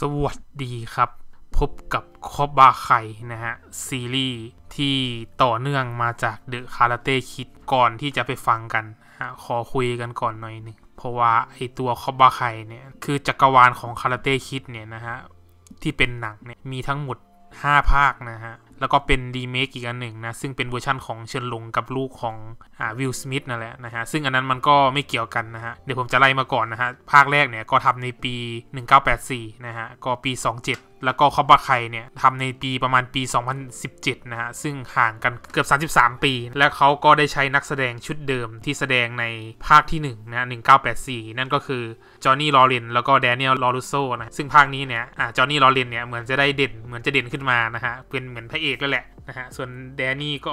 สวัสดีครับ พบกับคอบบาไ่นะฮะ ซีรีส์ที่ต่อเนื่องมาจากเดอะคาราเต้คิดก่อนที่จะไปฟังกันฮะขอคุยกันก่อนหน่อยนึงเพราะว่าไอตัวคอบบาไ่เนี่ย คือจักรวาลของคาราเต้คิดเนี่ยนะฮะ ที่เป็นหนังเนี่ย มีทั้งหมด 5 ภาคนะฮะแล้วก็เป็นดีเมคอีกอันหนึ่งนะ ซึ่งเป็นเวอร์ชั่นของเชิญลงกับลูกของอ่าวิลสมิธนั่นแหละนะฮะ ซึ่งอันนั้นมันก็ไม่เกี่ยวกันนะฮะ เดี๋ยวผมจะไล่มาก่อนนะฮะ ภาคแรกเนี่ยก็ทำในปี 1984 นะฮะ ก็ปี 27แล้วก็คอบาไคเนี่ยทำในปีประมาณปี 2017 นะฮะ ซึ่งห่างกันเกือบ 33 ปี และเขาก็ได้ใช้นักแสดงชุดเดิมที่แสดงในภาคที่1นะ 1984 นั่นก็คือจอห์นนี่ ลอเรนแล้วก็แดเนียลลอรุโซนะ ซึ่งภาคนี้เนี่ยจอห์นนี่ ลอเรนเนี่ย เหมือนจะได้เด่น เหมือนจะเด่นขึ้นมานะฮะ เป็นเหมือนพระเอกแล้วแหละนะฮะ ส่วนแดนี่ก็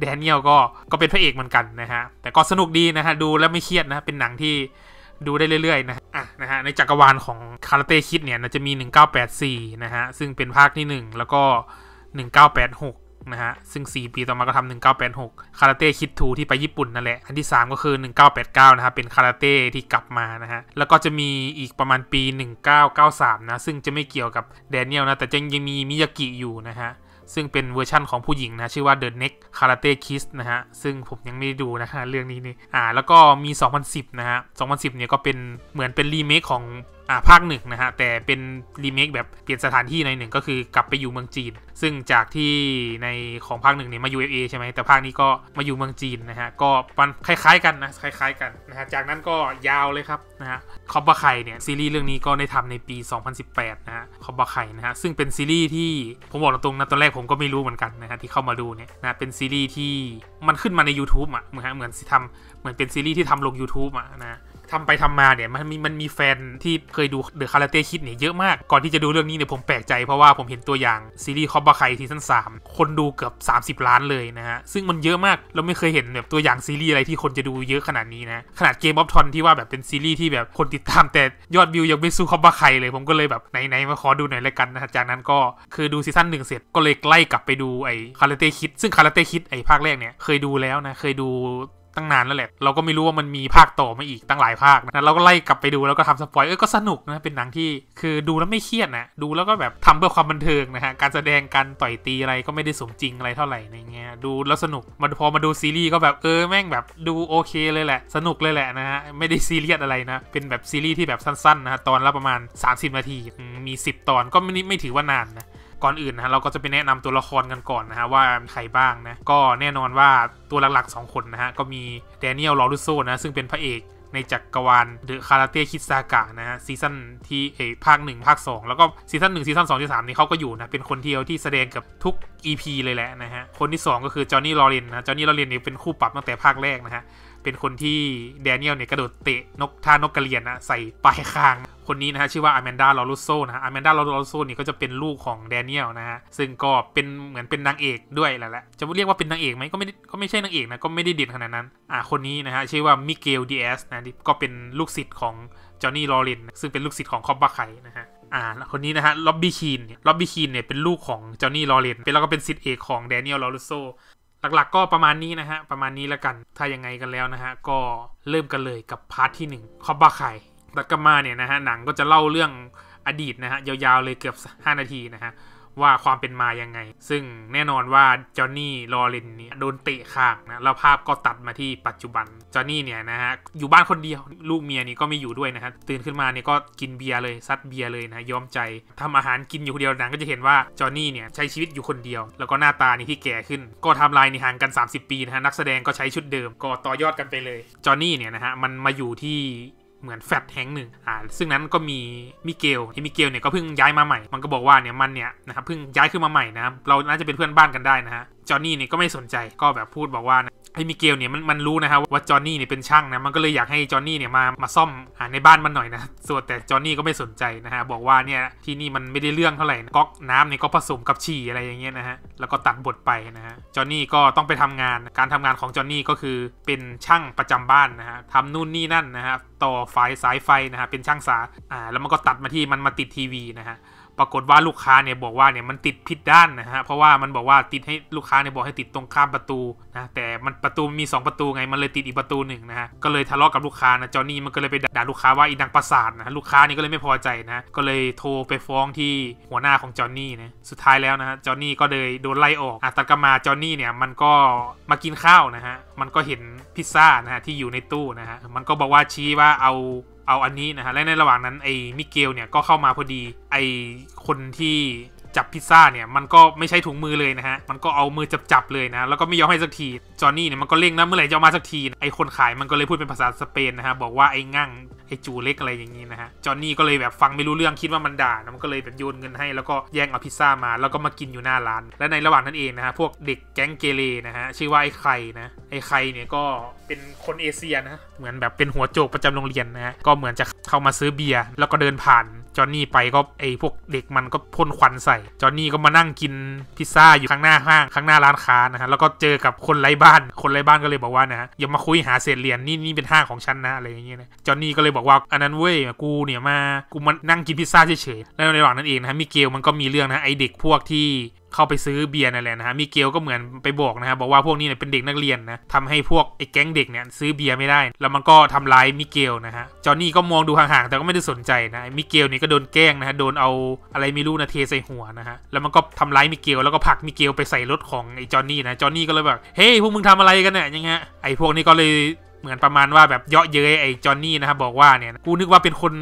แดเนียลก็ก็เป็นพระเอกเหมือนกันนะฮะแต่ก็สนุกดีนะฮะดูแล้วไม่เครียดนะเป็นหนังที่ดูได้เรื่อย ๆ นะอ่ะนะฮะ ในจักรวาลของคาราเต้คิดเนี่ยจะมี 1984 นะฮะ ซึ่งเป็นภาคที่ 1 แล้วก็ 1986 นะฮะ ซึ่ง 4 ปีต่อมาก็ทำ 1986 คาราเต้คิดทูที่ไปญี่ปุ่นนั่นแหละ อันที่ 3 ก็คือ 1989 นะฮะ เป็นคาราเต้ที่กลับมานะฮะ แล้วก็จะมีอีกประมาณปี 1993 นะ ซึ่งจะไม่เกี่ยวกับแดเนียลนะ แต่จะยังมีมิยากิอยู่นะฮะซึ่งเป็นเวอร์ชั่นของผู้หญิงนะ ชื่อว่า The Next Karate Kiss นะฮะ ซึ่งผมยังไม่ได้ดูนะฮะ เรื่องนี้นี่ อ่า แล้วก็มี 2010 นะฮะ 2010 เนี่ยก็เป็นเหมือนเป็นรีเมคของอ่าภาคหนึ่งนะฮะแต่เป็นรีเมคแบบเปลี่ยนสถานที่ในหนึ่งก็คือกลับไปอยู่เมืองจีนซึ่งจากที่ในของภาคหนึ่งเนี่ยมา UFA ใช่ไหมแต่ภาคนี้ก็มาอยู่เมืองจีนนะฮะก็มันคล้ายๆ กันนะคล้าย ๆกันนะฮะจากนั้นก็ยาวเลยครับนะฮะคอบบะไข่เนี่ยซีรีส์เรื่องนี้ก็ได้ทำในปี2018นะฮะคอบบะไข่นะฮะซึ่งเป็นซีรีส์ที่ผมบอกตรงๆนะตอนแรกผมก็ไม่รู้เหมือนกันนะฮะที่เข้ามาดูเนี่ยนะเป็นซีรีส์ที่มันขึ้นมาใน YouTube อ่ะเหมือนเหมือนทำเหมือนเป็นซีรีส์ที่ทำลง YouTube อ่ะนะทำไปทำมาเนี่ยมันมีมันมีแฟนที่เคยดูเดอะคาราเต้คิดเนี่ยเยอะมาก ก่อนที่จะดูเรื่องนี้เนี่ยผมแปลกใจเพราะว่าผมเห็นตัวอย่างซีรีส์คอบบาไคซีซั่นสามคนดูเกือบ 30 ล้านเลยนะฮะ ซึ่งมันเยอะมากเราไม่เคยเห็นแบบตัวอย่างซีรีส์อะไรที่คนจะดูเยอะขนาดนี้นะ ขนาดเกมบ๊อบทอนที่ว่าแบบเป็นซีรีส์ที่แบบคนติดตามแต่ยอดวิวยังไม่สู้คอบบาไคเลยผมก็เลยแบบไหนๆมาขอดูหน่อยละกันนะจากนั้นก็คือดูซีซั่นหนึ่งเสร็จก็เลยไล่กลับไปดูไอ้คาราเต้คิด ซึ่งคาราเต้คิดไอ้ภาคแรกเนี่ยเคยดูแล้วนะเคยดูตั้งนานแล้วแหละเราก็ไม่รู้ว่ามันมีภาคต่อมาอีก ตั้งหลายภาคนะเราก็ไล่กลับไปดูแล้วก็ทำสปอย เออก็สนุกนะ เป็นหนังที่ คือดูแล้วไม่เครียดนะ ดูแล้วก็แบบทำเพื่อความบันเทิงนะฮะ การแสดง การต่อยตีอะไรก็ไม่ได้สมจริงอะไรเท่าไหร่ในเงี้ย ดู แล้วสนุกมาพอมาดูซีรีส์ก็แบบเออ แม่งแบบดูโอเคเลยแหละ สนุกเลยแหละนะฮะ ไม่ได้ซีเรียสอะไรนะ เป็นแบบซีรีส์ที่แบบสั้นๆนะฮะ ตอนละประมาณ 30 นาที มี 10 ตอนก็ไม่ไม่ถือว่านานนะก่อนอื่นนะเราก็จะไปแนะนำตัวละครกันก่อนนะฮะว่าใครบ้างนะ ก็แน่นอนว่าตัวหลักๆ2คนนะฮะก็มีแดเนียลลอรุโซนะซึ่งเป็นพระเอกในจักรวาลเดอะคาราเต้คิดซากะนะฮะซีซั่นที่เอภาค 1 ภาค 2 แล้วก็ซีซั่น1ซีซั่น2ที่3นี้เขาก็อยู่นะ เป็นคนเดียวที่แสดงกับทุก EP เลยแหละนะฮะ คนที่ 2 ก็คือจอห์นนี่ ลอเรนนะจอห์นนี่ ลอเรนเนี่ยเป็นคู่ปรับตั้งแต่ภาคแรกนะฮะเป็นคนที่แดเนียลเนี่ยกระโดดเตะนกท่านกกระเรียนนะใส่ปลายคางคนนี้นะฮะชื่อว่าอแมนดาลอรุโซนะฮะอแมนดาลอรุโซนี่ก็จะเป็นลูกของแดเนียลนะฮะซึ่งก็เป็นเหมือนเป็นนางเอกด้วยแหละจะเรียกว่าเป็นนางเอกไหมก็ไม่ก็ไม่ใช่นางเอกนะก็ไม่ได้เด่นขนาดนั้นอ่าคนนี้นะฮะชื่อว่ามิเกลดีเอสนะก็เป็นลูกศิษย์ของจอห์นนี่ลอเรนซึ่งเป็นลูกศิษย์ของคอบบาไข่นะฮะอ่าคนนี้นะฮะล็อบบี้คีนล็อบบี้คีนเนี่ยเป็นลูกของจอห์นนี่ลอเรนเป็นแล้วก็เป็นศิษย์เอกของแดเนียลลอรุโซหลักๆ ก็ประมาณนี้นะฮะประมาณนี้แล้วกันถ้ายังไงกันแล้วนะฮะก็เริ่มกันเลยกับพาร์ทที่1คอบบาไ่ดักกมาเนี่ยนะฮะ หนังก็จะเล่าเรื่องอดีตนะฮะ ยาวๆ เลยเกือบ 5 นาทีนะฮะ ว่าความเป็นมายังไง ซึ่งแน่นอนว่าจอห์นนี่ลอเรนเนี่ยโดนเตะข้างนะ แล้วภาพก็ตัดมาที่ปัจจุบันจอห์นนี่เนี่ยนะฮะ อยู่บ้านคนเดียวลูกเมียนี่ก็ไม่อยู่ด้วยนะฮะ ตื่นขึ้นมาเนี่ยก็กินเบียร์เลย ซัดเบียร์เลยนะย้อมใจทำอาหารกินอยู่คนเดียวหนัง ก็จะเห็นว่าจอห์นนี่เนี่ยใช้ชีวิตอยู่คนเดียวแล้วก็หน้าตานี่ที่แก่ขึ้นก็ทำลายในห่างกัน 30 ปีนะฮะนักแสดงก็ใช้ชุดเดิมก็ต่อยอดกันไปเลยจอห์นนี่เนี่ยนะฮะมันมาอยู่ที่เหมือนแฟดแห่งหนึ่งอ่าซึ่งนั้นก็มีมิเกล ที่มิเกลเนี่ยก็เพิ่งย้ายมาใหม่ มันก็บอกว่าเนี่ยมันเนี่ยนะครับเพิ่งย้ายขึ้นมาใหม่นะเราน่าจะเป็นเพื่อนบ้านกันได้นะฮะ จอห์นนี่เนี่ยก็ไม่สนใจ ก็แบบพูดบอกว่าไอ้มิเกลเนี่ยมันมันรู้นะฮะว่าจอห์นนี่เนี่ยเป็นช่างนะมันก็เลยอยากให้จอห์นนี่เนี่ยมามาซ่อมอในบ้านมันหน่อยนะส่วนแต่จอห์นนี่ก็ไม่สนใจนะฮะบอกว่าเนี่ยที่นี่มันไม่ได้เรื่องเท่าไหร่ก๊อกน้ำเนี่ยก็ผสมกับฉี่อะไรอย่างเงี้ยนะฮะแล้วก็ตัดบทไปนะฮะจอห์นนี่ก็ต้องไปทำงานการทำงานของจอห์นนี่ก็คือเป็นช่างประจำบ้านนะฮะทำนู่นนี่นั่นนะฮะต่อไฟสายไฟนะฮะเป็นช่างสาอ่าแล้วมันก็ตัดมาที่มันมาติดทีวีนะฮะปรากฏว่าลูกค้าเนี่ยบอกว่าเนี่ยมันติดผิดด้านนะฮะเพราะว่ามันบอกว่าติดให้ลูกค้าเนี่ยบอกให้ติดตรงข้ามประตูนะแต่มันประตูมี2 ประตูไงมันเลยติดอีกประตูหนึ่งนะฮะ ก็เลยทะเลาะกับลูกค้านะจอนี่มันก็เลยไปด่าลูกค้าว่าอีดังประสาทนะลูกค้านี่ก็เลยไม่พอใจนะก็เลยโทรไปฟ้องที่หัวหน้าของจอนี่นะสุดท้ายแล้วนะฮะจอนี่ก็เลยโดนไล่ออกอ่ะตักมาจอนี่เนี่ยมันก็มากินข้าวนะฮะมันก็เห็นพิซซ่านะฮะที่อยู่ในตู้นะฮะมันก็บอกว่าชี้ว่าเอาเอาอันนี้นะฮะและในระหว่างนั้นไอ้มิเกลเนี่ย ก็เข้ามาพอดีไอ้คนที่จับพิซซ่าเนี่ยมันก็ไม่ใช่ถุงมือเลยนะฮะมันก็เอามือจับจับเลยนะ แล้วก็ไม่ยอมให้สักทีจอนนี่เนี่ยมันก็เร่งนะเมื่อไหร่จะอมาสักที ไอ้คนขายมันก็เลยพูดเป็นภาษาสเปน นะฮะบอกว่าไอ้ งั่งไอจูเล็กอะไรอย่างนี้นะฮะ จอนนี่ก็เลยแบบฟังไม่รู้เรื่องคิดว่ามันด่านะมันก็เลยแบบโยนเงินให้แล้วก็แย่งเอาพิซซ่ามาแล้วก็มากินอยู่หน้าร้าน และในระหว่างนั้นเองนะฮะพวกเด็กแก๊งเกเรนะฮะชื่อว่าไอไข่นะไอไข่เนี่ยก็เป็นคนเอเชียนะเหมือนแบบเป็นหัวโจกประจำโรงเรียนนะฮะก็เหมือนจะเข้ามาซื้อเบียร์แล้วก็เดินผ่านจอนนี่ไปก็ไอพวกเด็กมันก็พ่นควันใส่จอนนี่ก็มานั่งกินพิซซ่าอยู่ข้างหน้าห้างข้างหน้าร้านค้านะฮะแล้วก็เจอกับคนไร้บ้าน คนไร้บ้านก็เลยบอกว่านะฮะอย่ามาคุยหาเศษเหรียญนี่นี่เป็นห้างของฉันนะอะไรอย่างเงี้ยนะจอนนี่ก็เลยบอกว่าอันนั้นเว้ยกูเนี่ยมากูมานั่งกินพิซซ่าเฉยๆแล้วในระหว่างนั้นเองนะฮะมิเกลมันก็มีเรื่องนะไอเด็กพวกที่เข้าไปซื้อเบียร์นั่นแหละนะฮะมิเกลก็เหมือนไปบอกนะฮะบอกว่าพวกนี้เนี่ยเป็นเด็กนักเรียนนะทำให้พวกไอ้แก๊งเด็กเนี่ยซื้อเบียร์ไม่ได้ แล้วมันก็ทำร้ายมิเกลนะฮะจอนนี่ก็มองดูห่างๆแต่ก็ไม่ได้สนใจนะมิเกลเนี่ยก็โดนแกล้งนะฮะโดนเอาอะไรไม่รู้นะเทใส่หัวนะฮะแล้วมันก็ทำาร้ายมิเกลแล้วก็ผลักมิเกลไปใส่รถของไอ้จอนนี่นะจอนนี่ก็เลยแบบเฮ้ยพวกมึงทำอะไรกันเนี่ยยังไงไอ้พวกนี้ก็เลยเหมือนประมาณว่าแบบ เยาะเย้ยไอ้จอนนี่นะครับบอกว่าเนี่ย กูนึกว่าเป็นคน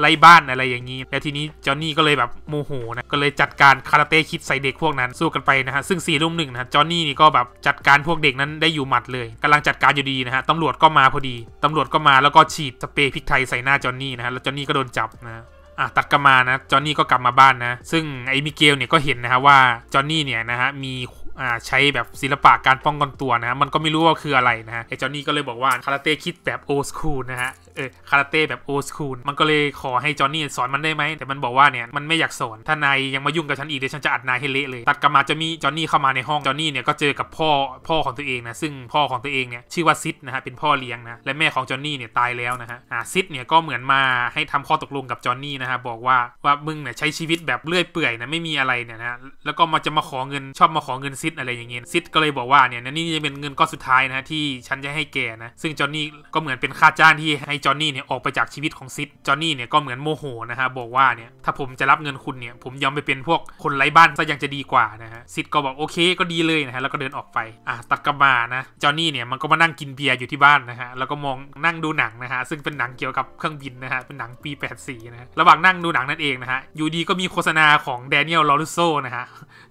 ไร้บ้านอะไรอย่างนี้แล้วทีนี้ จอนนี่ก็เลยแบบโมโหนะก็เลยจัดการคาราเต้คิดใส่เด็กพวกนั้นสู้กันไปนะฮะซึ่งสี่รุ่มหนึ่งนะจอนนี่นี่ก็แบบ จัดการพวกเด็กนั้นได้อยู่หมัดเลยกำลังจัดการอยู่ดีนะฮะตำรวจก็มาพอดีตำรวจก็มาแล้วก็ฉีดสเปรย์พริกไทยใส่หน้าจอนนี่นะฮะแล้วจอนนี่ก็โดนจับนะอ่ะตัดกัมานะจอนนี่ก็กลับมาบ้านนะซึ่งไอ้มิเกลเนี่ยก็เห็นนะฮะว่าจอนนี่เนี่ยนะฮะมีอ่าใช้แบบศิลปะการป้องกันตัวนะฮะมันก็ไม่รู้ว่าคืออะไรนะฮะไอ้เจ้านี่ก็เลยบอกว่าคาราเต้คิดแบบโอสคูลนะฮะ เออคาราเต้แบบโอสคูล มันก็เลยขอให้จอนนี่สอนมันได้ไหมแต่มันบอกว่าเนี่ยมันไม่อยากสอน ถ้านายยังมายุ่งกับฉันอีกเดี๋ยวฉันจะอัดนายให้เละเลย ตัดกลับมาจะมีจอนนี่เข้ามาในห้องจอนนี่เนี่ยก็เจอกับพ่อพ่อของตัวเองนะ ซึ่งพ่อของตัวเองเนี่ยชื่อว่าซิดนะฮะ เป็นพ่อเลี้ยงนะ และแม่ของจอนนี่เนี่ยตายแล้วนะฮะอ่าซิดเนี่ยก็เหมือนมาให้ทำข้อตกลงกับจอนนี่นะฮะบอกว่าว่ามึงเนี่ยใช้ชีวิตแบบเลื่อยเปื่อยนะไม่มีอะไรเนี่ยนะแล้วก็มาจะมาขอเงินชอบมาขอเงินซิซิดอะไรอย่างเงี้ยซิดก็เลยบอกว่าเนี่ยนี่จะเป็นเงินก้อนสุดท้ายนะที่ฉันจะให้แกนะซึ่งจอห์นนี่ก็เหมือนเป็นค่าจ้างที่ให้จอห์นนี่เนี่ยออกไปจากชีวิตของซิดจอห์นนี่เนี่ยก็เหมือนโมโหนะฮะบอกว่าเนี่ยถ้าผมจะรับเงินคุณเนี่ยผมยอมไปเป็นพวกคนไร้บ้านซะยังจะดีกว่านะฮะซิดก็บอกโอเคก็ดีเลยนะฮะแล้วก็เดินออกไปอ่ะตัดกลับมานะจอห์นนี่เนี่ยมันก็มานั่งกินเบียร์อยู่ที่บ้านนะฮะแล้วก็มองนั่งดูหนังนะฮะซึ่งเป็นหนังเกี่ยวกับเครื่องบินนะฮะเป็นหนังปี84นะระหว่างนั่งดูหนังนั่นเองนะฮะอยู่ดีก็มีโฆษณาของแดเนียลลอรุโซนะฮะ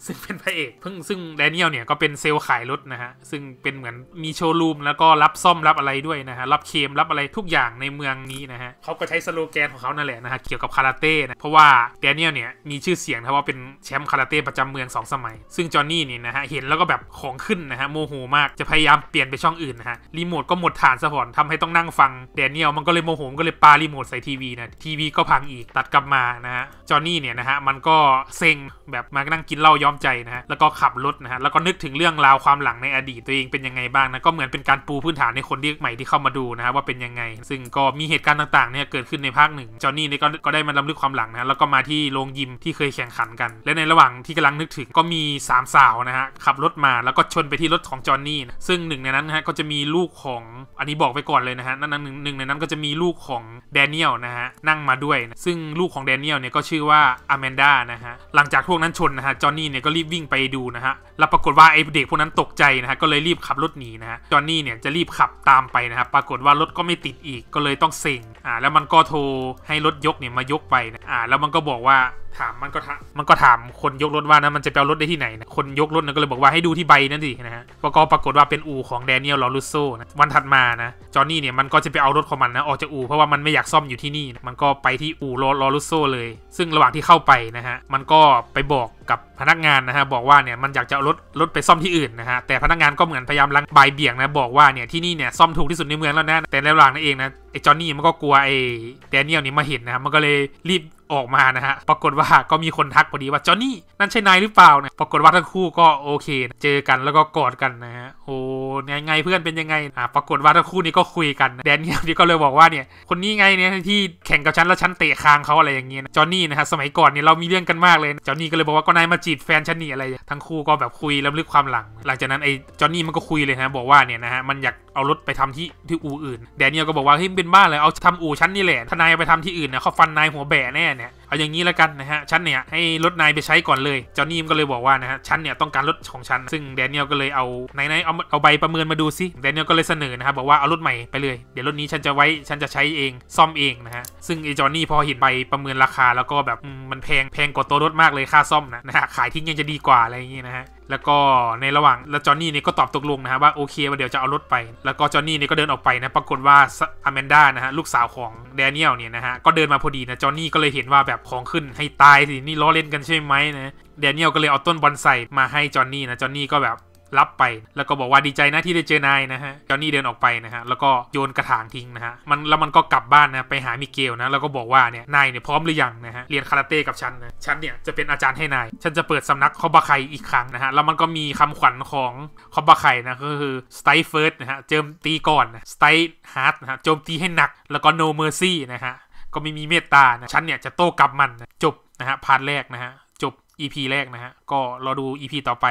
ซึ่งเป็นพระเอกเพิ่งซึ่งแดเนียลเนี่ยก็เป็นเซลล์ขายรถนะฮะ ซึ่งเป็นเหมือนมีโชว์รูมแล้วก็รับซ่อมรับอะไรด้วยนะฮะ รับเคมรับอะไรทุกอย่างในเมืองนี้นะฮะเขาก็ใช้สโลแกนของเขานั่นแหละนะฮะ เกี่ยวกับคาราเต้นะ เพราะว่าเดเนียลเนี่ย มีชื่อเสียงนะว่าเป็นแชมป์คาราเต้ประจำเมือง 2 สมัย ซึ่งจอห์นนี่เนี่ยนะฮะ เห็นแล้วก็แบบของขึ้นนะฮะโมโหมากจะพยายามเปลี่ยนไปช่องอื่นนะฮะรีโมทก็หมดฐานสะพอนทำให้ต้องนั่งฟังเดเนียลมันก็เลยโมโหก็เลยปารีโมทใส่ทีวีนะทีวีก็พังอีกตัดกลับมานะฮะจอห์นนี่เนี่ยนะฮะมันก็เซ็งแบบมานั่งกินเหล้าย้อมใจนะฮะแล้วก็ขับรถนะะฮะแล้วก็นึกถึงเรื่องราวความหลังในอดีตตัวเองเป็นยังไงบ้างนะก็เหมือนเป็นการปูพื้นฐานในคนที่ใหม่ที่เข้ามาดูนะฮะว่าเป็นยังไงซึ่งก็มีเหตุการณ์ต่างๆเนี่ยเกิดขึ้นในภาคหนึ่งจอห์นนี่เนี่ยก็ได้มาลํำลึกความหลังนะแล้วก็มาที่โรงยิมที่เคยแข่งขันกัน และในระหว่างที่กำลังนึกถึงก็มี 3 สาวนะฮะขับรถมาแล้วก็ชนไปที่รถของจอห์นนี่ซึ่งหนึ่งในนั้นนะฮะก็จะมีลูกของอันนี้บอกไปก่อนเลยนะฮะนั่นหนึ่งในนั้นก็จะมีลูกของแดเนียลนะฮะนั่งมาด้วยนะซึ่งลูกของแดเนียลเนี่ยก็ชื่อว่าอแมนดานะฮะหลังจากพวกนั้นชนนะฮะจอนนี่เนี่ยก็รีบวิ่งไปดูนะฮะแล้วปรากฏว่าไอเด็กพวกนั้นตกใจนะฮะก็เลยรีบขับรถหนีนะฮะจอนนี่เนี่ยจะรีบขับตามไปนะครับปรากฏว่ารถก็ไม่ติดอีกก็เลยต้องเซ็งอ่าแล้วมันก็โทรให้รถยกเนี่ยมายกไปนะอ่าแล้วมันก็บอกว่าถามมันก็ถามมันก็ถามคนยกรถว่านะมันจะไปเอารถได้ที่ไหนนะคนยกรถนนก็เลยบอกว่าให้ดูที่ใบนั่นสินะฮะปรากฏปรากฏว่าเป็นอู่ของแดเนียล ลอรุโซนะวันถัดมานะจอนนี่เนี่ยมันก็จะไปเอารถของมันนะออกจากอู่เพราะว่ามันไม่อยากซ่อมอยู่ที่นี่นะมันก็ไปที่อู่ลอรุโซเลย ซึ่งระหว่างที่เข้าไปนะฮะมันก็ไปบอกกับพนักงานนะฮะบอกว่าเนี่ยมันอยากจะเอารรถรถ ไปซ่อมที่อื่นนะฮะ แต่พนักงานก็เหมือนพยายามลังบเบี่ยงนะบอกว่าเนี่ยที่นี่เนี่ยซ่อมถูกที่สุดในเมืองแล้วนะแต่ในระหว่างนั่นเองนะไอ้จอนนี่มันก็กลัวไอ้แดเนียลนี่มาเห็นนะมันก็เลยรีบออกมานะฮะ ปรากฏว่าก็มีคนทักพอดีว่าจอนนี่ นั่นใช่นายหรือเปล่านะปรากฏว่าทั้งคู่ก็โอเคเจอกันแล้วก็กอดกันนะฮะ โอ้ยังไงเพื่อนเป็นยังไง อ่ะปรากฏว่าทั้งคู่นี้ก็คุยกันแดนเนียลนี่ก็เลยบอกว่าเนี่ยคนนี้ไงเนี่ยที่แข่งกับฉันแล้วฉันเตะคางเขาอะไรอย่างเงี้ยจอนนี่นะฮะสมัยก่อนเนี่ยเรามีเรื่องกันมากเลย จอนนี่ก็เลยบอกว่าก็นายมาจีบแฟนฉันนี่อะไร ทั้งคู่ก็แบบคุยล้ำลึกความหลัง หลังจากนั้นไอ้จอนนี่มันก็คุยเลยนะบอกว่าเนี่ยนะฮะมันอยากเอารถไปทำที่ที่อู่อื่น แดเนียลก็บอกว่าเฮ้ยเป็นบ้าเลยเอาทำอู่ชั้นนี่แหละ ทนายไปทำที่อื่นนะเขาฟันนายหัวแบะแน่เนี่ย เอาอย่างนี้ละกันนะฮะ ชั้นเนี่ยให้รถนายไปใช้ก่อนเลยเจ้านี่มก็เลยบอกว่านะฮะชั้นเนี่ยต้องการรถของชั้น ซึ่งแดเนียลก็เลยเอาไหนนเอาเอาใบประเมินมาดูซิ แดเนียลก็เลยเสนอนะครับบอกว่าเอารถใหม่ไปเลย เดี๋ยวรถนี้ฉันจะไว้ฉันจะใช้เองซ่อมเองนะฮะ ซึ่งไอจอนนี่พอเห็นใบประเมินราคา แล้วก็แบบมันแพงแพงกว่าตัวรถมากเลยค่าซ่อมนะนะฮะขายทิ้งยังจะดีกว่าอะไรอย่างงี้นะฮะแล้วก็ในระหว่างแล้วจอนนี่เนี่ก็ตอบตกลงนะฮะว่าโอเคว่าเดี๋ยวจะเอารถไป แล้วก็จอนนี่เนี่ก็เดินออกไปนะปรากฏว่าอแมนด้านะฮะ ลูกสาวของแดเนียลเนี่ยนะฮะ ก็เดินมาพอดีนะ จอนนี่ก็เลยเห็นว่าแบบของขึ้นให้ตายสินี่ล้อเล่นกันใช่ไหมนะแดเนียลก็เลยเอาต้นบอนไซมาให้จอนนี่นะจอนนี่ก็แบบรับไป แล้วก็บอกว่าดีใจนะที่ได้เจอนายนะฮะจอนนี่เดินออกไปนะฮะแล้วก็โยนกระถางทิ้งนะฮะมันแล้วมันก็กลับบ้านนะไปหามิเกลนะแล้วก็บอกว่าเนี่ยนายเนี่ยพร้อมหรือยังนะฮะเรียนคาราเต้กับฉันนะฉันเนี่ยจะเป็นอาจารย์ให้นายฉันจะเปิดสำนักคอบะไคอีกครั้งนะฮะแล้วมันก็มีคำขวัญของคอบะไคนะก็คือสไตเฟิร์สนะฮะเจิมตีก่อนสไตฮาร์ดนะฮะโจมตีให้หนัก แล้วก็โนเมอร์ซี่นะฮะก็ไม่มีเมตตานะฉันเนี่ยจะโต้กลับมันนะจบนะฮะพาร์ทแรกนะฮะจบ EP แรกนะฮะก็รอดู EP ต่อไป